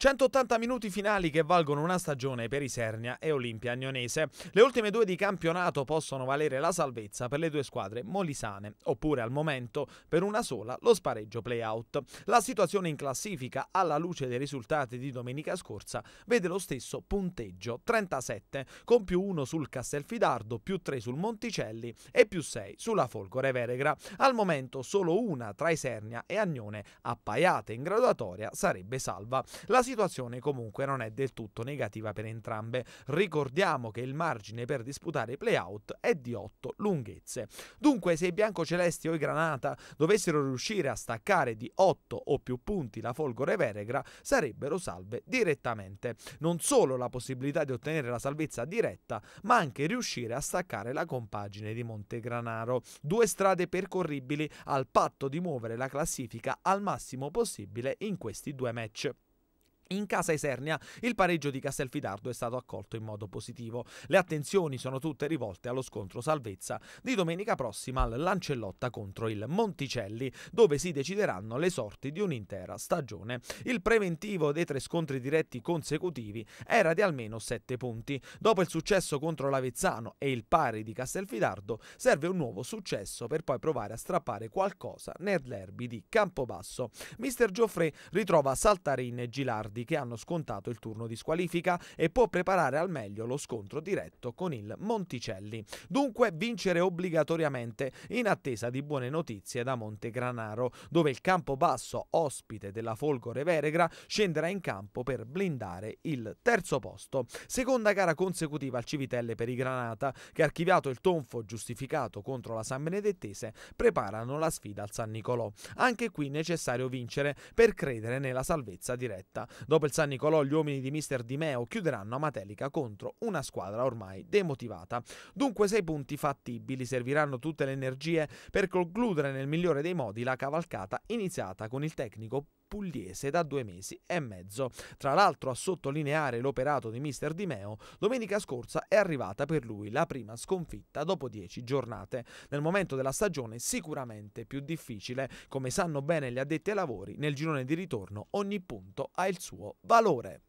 180 minuti finali che valgono una stagione per Isernia e Olimpia Agnonese. Le ultime due di campionato possono valere la salvezza per le due squadre molisane, oppure al momento per una sola lo spareggio play-out. La situazione in classifica, alla luce dei risultati di domenica scorsa, vede lo stesso punteggio, 37, con più 1 sul Castelfidardo, più 3 sul Monticelli e più 6 sulla Folgore Veregra. Al momento solo una tra Isernia e Agnone, appaiate in graduatoria, sarebbe salva. La situazione comunque non è del tutto negativa per entrambe. Ricordiamo che il margine per disputare i playout è di 8 lunghezze. Dunque, se i biancocelesti o i Granata dovessero riuscire a staccare di 8 o più punti la Folgore Veregra, sarebbero salve direttamente. Non solo la possibilità di ottenere la salvezza diretta, ma anche riuscire a staccare la compagine di Montegranaro. Due strade percorribili al patto di muovere la classifica al massimo possibile in questi due match. In casa Isernia il pareggio di Castelfidardo è stato accolto in modo positivo. Le attenzioni sono tutte rivolte allo scontro salvezza di domenica prossima al Lancellotta contro il Monticelli, dove si decideranno le sorti di un'intera stagione. Il preventivo dei tre scontri diretti consecutivi era di almeno 7 punti. Dopo il successo contro l'Avezzano e il pari di Castelfidardo, serve un nuovo successo per poi provare a strappare qualcosa nell'erbi di Campobasso. Mister Gioffre ritrova Saltarin e Gilardi sardi che hanno scontato il turno di squalifica e può preparare al meglio lo scontro diretto con il Monticelli. Dunque vincere obbligatoriamente in attesa di buone notizie da Montegranaro, dove il campo basso ospite della Folgore Veregra, scenderà in campo per blindare il terzo posto. Seconda gara consecutiva al Civitelle per i Granata, che archiviato il tonfo giustificato contro la San Benedettese, preparano la sfida al San Nicolò. Anche qui necessario vincere per credere nella salvezza diretta. Dopo il San Nicolò, gli uomini di mister Di Meo chiuderanno a Matelica contro una squadra ormai demotivata. Dunque sei punti fattibili serviranno tutte le energie per concludere nel migliore dei modi la cavalcata iniziata con il tecnico pugliese da due mesi e mezzo. Tra l'altro a sottolineare l'operato di Mister Di Meo, domenica scorsa è arrivata per lui la prima sconfitta dopo dieci giornate, nel momento della stagione sicuramente più difficile, come sanno bene gli addetti ai lavori, nel girone di ritorno ogni punto ha il suo valore.